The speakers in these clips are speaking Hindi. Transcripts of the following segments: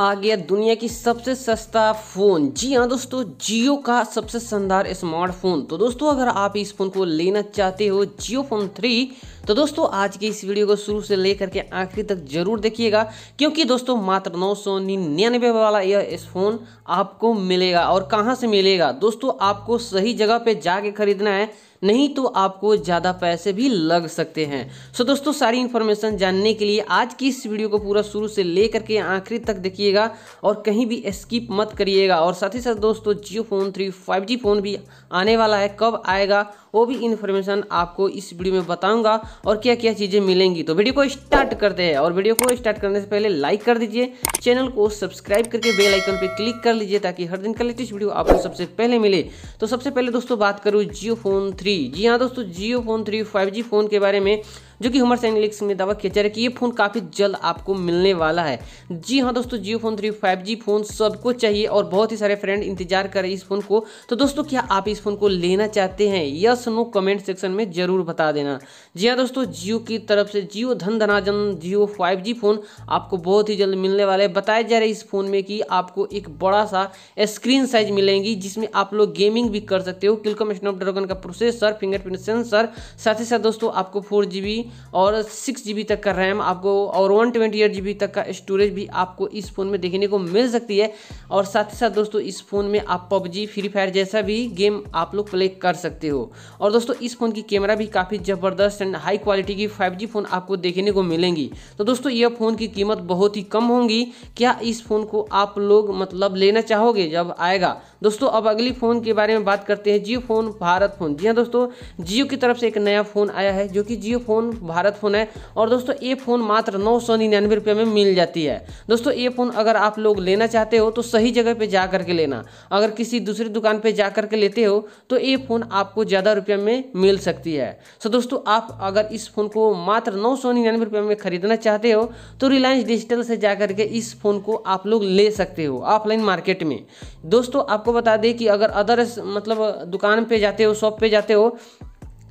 आ गया दुनिया की सबसे सस्ता फ़ोन जी हाँ दोस्तों जियो का सबसे शानदार स्मार्टफोन तो दोस्तों अगर आप इस फ़ोन को लेना चाहते हो जियो फोन थ्री तो दोस्तों आज की इस वीडियो को शुरू से लेकर के आखिरी तक जरूर देखिएगा क्योंकि दोस्तों मात्र नौ सौ निन्यानवे वाला यह फ़ोन आपको मिलेगा और कहाँ से मिलेगा दोस्तों आपको सही जगह पर जाके खरीदना है नहीं तो आपको ज़्यादा पैसे भी लग सकते हैं सो दोस्तों सारी इन्फॉर्मेशन जानने के लिए आज की इस वीडियो को पूरा शुरू से ले करके आखिरी तक देखिएगा और कहीं भी स्किप मत करिएगा और साथ ही साथ दोस्तों Jio phone three five phone भी आने वाला है कब आएगा वो भी इन्फॉर्मेशन आपको इस वीडियो में बताऊंगा और क्या क्या चीज़ें मिलेंगी तो वीडियो को स्टार्ट करते हैं और वीडियो को स्टार्ट करने से पहले लाइक कर दीजिए चैनल को सब्सक्राइब करके बेल आइकन पर क्लिक कर लीजिए ताकि हर दिन का लेटेस्ट वीडियो आपको सबसे पहले मिले तो सबसे पहले दोस्तों बात करूँ जियो फोन थ्री जी हाँ दोस्तों Jio phone three five phone के बारे में जो कि हमर सैनिलिक्स ने दावा किया जा रहा है कि ये फ़ोन काफ़ी जल्द आपको मिलने वाला है जी हाँ दोस्तों Jio phone three five G phone सबको चाहिए और बहुत ही सारे फ्रेंड इंतजार कर रहे इस फ़ोन को तो दोस्तों क्या आप इस फ़ोन को लेना चाहते हैं यस नो कमेंट सेक्शन में ज़रूर बता देना जी हाँ दोस्तों जियो की तरफ से जियो धन धनाजन जियो फाइव जी फ़ोन आपको बहुत ही जल्द मिलने वाला है बताया जा रहा है इस फ़ोन में कि आपको एक बड़ा सा स्क्रीन साइज मिलेंगी जिसमें आप लोग गेमिंग भी कर सकते हो किलकम स्नैपड्रैगन का प्रोसेसर फिंगरप्रिंट सेंसर साथ ही साथ दोस्तों आपको फोर जी और सिक्स जी तक का रैम आपको और वन ट्वेंटी एट तक का स्टोरेज भी आपको इस फ़ोन में देखने को मिल सकती है और साथ ही साथ दोस्तों इस फ़ोन में आप पबजी फ्री फायर जैसा भी गेम आप लोग प्ले कर सकते हो और दोस्तों इस फ़ोन की कैमरा भी काफ़ी ज़बरदस्त एंड हाई क्वालिटी की फाइव फ़ोन आपको देखने को मिलेंगी तो दोस्तों यह फ़ोन की कीमत बहुत ही कम होंगी क्या इस फ़ोन को आप लोग मतलब लेना चाहोगे जब आएगा दोस्तों अब अगली फ़ोन के बारे में बात करते हैं जियो फ़ोन भारत फ़ोन जी हाँ दोस्तों जियो की तरफ से एक नया फ़ोन आया है जो कि जियो फ़ोन भारत फ़ोन है और दोस्तों ये फ़ोन मात्र नौ सौ निन्यानवे रुपये में मिल जाती है दोस्तों ये फ़ोन अगर आप लोग लेना चाहते हो तो सही जगह पर जा करके लेना अगर किसी दूसरी दुकान पर जा करके लेते हो तो ये फ़ोन आपको ज़्यादा रुपये में मिल सकती है सो दोस्तों आप अगर इस फ़ोन को मात्र नौ सौ निन्यानवे रुपये में ख़रीदना चाहते हो तो रिलायंस डिजिटल से जा करके इस फ़ोन को आप लोग ले सकते हो ऑफलाइन मार्केट में दोस्तों आपको बता दें कि अगर अदर मतलब दुकान पे जाते हो शॉप पे जाते हो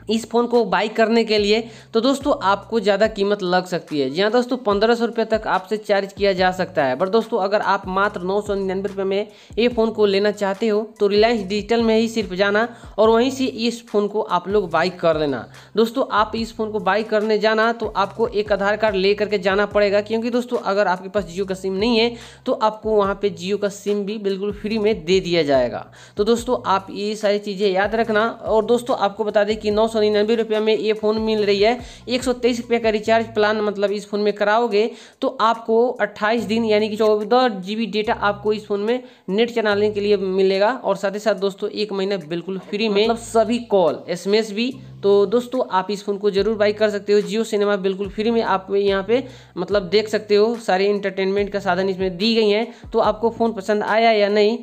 इस फ़ोन को बाई करने के लिए तो दोस्तों आपको ज़्यादा कीमत लग सकती है जी हाँ दोस्तों पंद्रह सौ रुपये तक आपसे चार्ज किया जा सकता है बट दोस्तों अगर आप मात्र नौ सौ निन्यानवे रुपये में ये फ़ोन को लेना चाहते हो तो रिलायंस डिजिटल में ही सिर्फ जाना और वहीं से इस फ़ोन को आप लोग बाई कर लेना दोस्तों आप इस फ़ोन को बाई करने जाना तो आपको एक आधार कार्ड ले करके जाना पड़ेगा क्योंकि दोस्तों अगर आपके पास जियो का सिम नहीं है तो आपको वहाँ पर जियो का सिम भी बिल्कुल फ्री में दे दिया जाएगा तो दोस्तों आप ये सारी चीज़ें याद रखना और दोस्तों आपको बता दें कि नौ सौ निन्यानवे रुपये में ये फ़ोन मिल रही है एक सौ तेईस रुपये का रिचार्ज प्लान मतलब इस फ़ोन में कराओगे तो आपको अट्ठाईस दिन यानी कि चौदह जी बी डेटा आपको इस फ़ोन में नेट चलाने के लिए मिलेगा और साथ ही साथ दोस्तों एक महीना बिल्कुल फ्री में मतलब सभी कॉल एस भी तो दोस्तों आप इस फ़ोन को ज़रूर बाई कर सकते हो जियो सिनेमा बिल्कुल फ्री में आप यहाँ पे मतलब देख सकते हो सारे इंटरटेनमेंट का साधन इसमें दी गई हैं तो आपको फ़ोन पसंद आया या नहीं